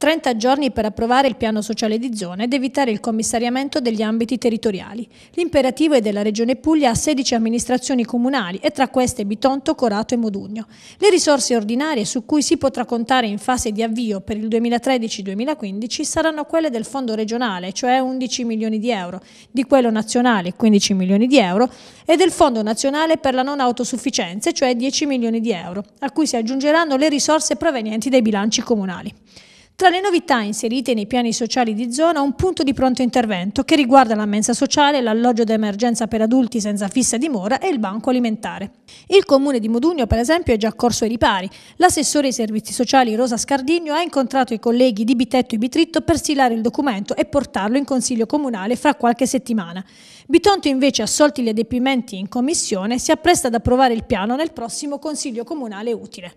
30 giorni per approvare il piano sociale di zona ed evitare il commissariamento degli ambiti territoriali. L'imperativo è della Regione Puglia a 16 amministrazioni comunali e tra queste Bitonto, Corato e Modugno. Le risorse ordinarie su cui si potrà contare in fase di avvio per il 2013-2015 saranno quelle del Fondo regionale, cioè 11 milioni di euro, di quello nazionale 15 milioni di euro e del Fondo nazionale per la non autosufficienza, cioè 10 milioni di euro, a cui si aggiungeranno le risorse provenienti dai bilanci comunali. Tra le novità inserite nei piani sociali di zona un punto di pronto intervento che riguarda la mensa sociale, l'alloggio d'emergenza per adulti senza fissa dimora e il banco alimentare. Il comune di Modugno per esempio è già corso ai ripari. L'assessore ai servizi sociali Rosa Scardigno ha incontrato i colleghi di Bitetto e Bitritto per stilare il documento e portarlo in consiglio comunale fra qualche settimana. Bitonto invece assolti gli adempimenti in commissione si appresta ad approvare il piano nel prossimo consiglio comunale utile.